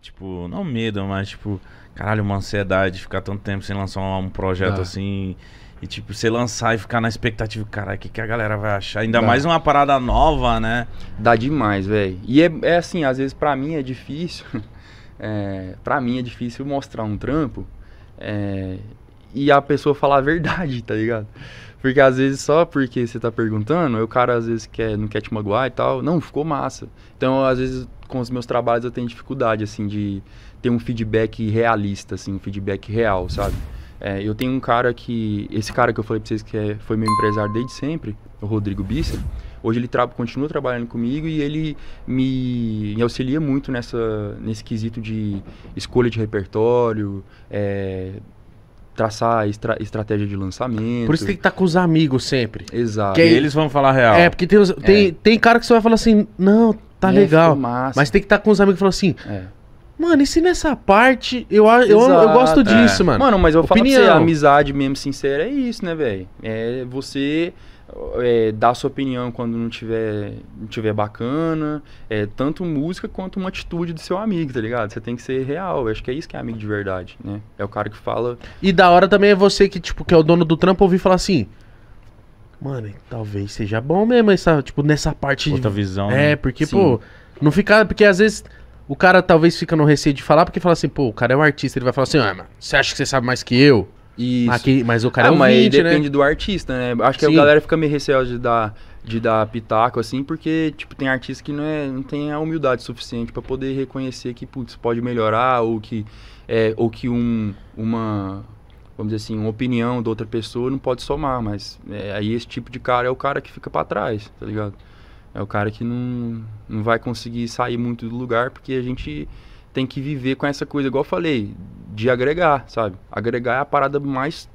tipo, não medo, mas tipo, caralho, uma ansiedade ficar tanto tempo sem lançar um, um projeto Dá. Ah. assim. E tipo, você lançar e ficar na expectativa, caralho, o que, que a galera vai achar? Ainda Dá. mais uma parada nova, né? Dá demais, velho. E é, é, assim, às vezes para mim é difícil. é, para mim é difícil mostrar um trampo é, e a pessoa falar a verdade, tá ligado? Porque às vezes só porque você tá perguntando, o cara às vezes quer, não quer te magoar e tal. Não, ficou massa. Então, às vezes com os meus trabalhos eu tenho dificuldade, assim, de ter um feedback realista, assim, um feedback real, sabe? É, eu tenho um cara que. Esse cara que eu falei pra vocês que é, foi meu empresário desde sempre, o Rodrigo Bissa. Hoje ele tra continua trabalhando comigo e ele me, me, auxilia muito nessa, nesse quesito de escolha de repertório, é, traçar estra estratégia de lançamento. Por isso tem que estar tá com os amigos sempre. Exato. Que eles vão falar a real. É, porque tem, os, tem, é. tem cara que você vai falar assim, não, tá legal. Massa. Mas tem que estar tá com os amigos e falar assim. É. Mano, e se nessa parte. Eu, eu, eu gosto é. disso, é. mano. Mano, mas eu Opinião. falo pra você, amizade mesmo sincera é isso, né, velho? É você é, dar sua opinião quando não tiver, não tiver bacana. É, tanto música quanto uma atitude do seu amigo, tá ligado? Você tem que ser real. Eu acho que é isso que é amigo de verdade, né? É o cara que fala. E da hora também é você que, tipo, que é o dono do trampo, ouvir falar assim. Mano, talvez seja bom mesmo essa, tipo, nessa parte. Outra de... visão. É, né? porque, Sim. pô, não ficar. Porque às vezes o cara talvez fica no receio de falar, porque fala assim, pô, o cara é um artista, ele vai falar assim, ah, mano, você acha que você sabe mais que eu? Isso. Mas, mas o cara ah, é um mas né? depende né? do artista, né? Acho que Sim. a galera fica meio receosa de dar, de dar pitaco, assim, porque, tipo, tem artista que não, é, não tem a humildade suficiente para poder reconhecer que, putz, pode melhorar ou que, é, ou que um, uma, vamos dizer assim, uma opinião de outra pessoa não pode somar, mas é, aí esse tipo de cara é o cara que fica para trás, tá ligado? É o cara que não, não vai conseguir sair muito do lugar, porque a gente tem que viver com essa coisa, igual eu falei, de agregar, sabe? Agregar é a parada mais,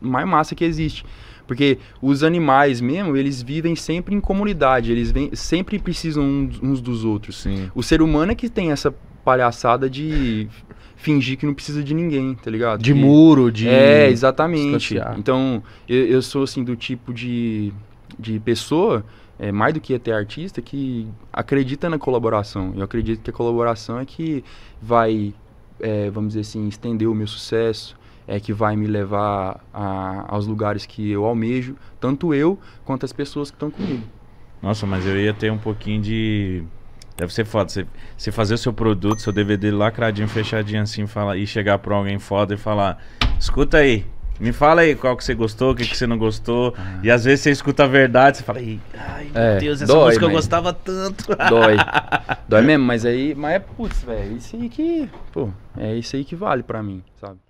mais massa que existe. Porque os animais mesmo, eles vivem sempre em comunidade, eles vem, sempre precisam uns dos outros. Sim. O ser humano é que tem essa palhaçada de fingir que não precisa de ninguém, tá ligado? De muro, de. É, exatamente. Então, eu, eu, sou assim do tipo de, de pessoa, é, mais do que até artista, que acredita na colaboração. Eu acredito que a colaboração é que vai é, vamos dizer assim, estender o meu sucesso, é que vai me levar a, aos lugares que eu almejo, tanto eu quanto as pessoas que estão comigo. Nossa, mas eu ia ter um pouquinho de. Deve ser foda. Você, você fazer o seu produto, seu DVD lacradinho, fechadinho assim, falar, e chegar pra alguém foda e falar: escuta aí, me fala aí qual que você gostou, o que, que você não gostou. Ah. E às vezes você escuta a verdade, você fala, ai, é, meu Deus, essa dói, música eu gostava tanto. Dói. dói mesmo, mas aí, mas é putz, velho, isso aí que, pô, é isso aí que vale pra mim, sabe?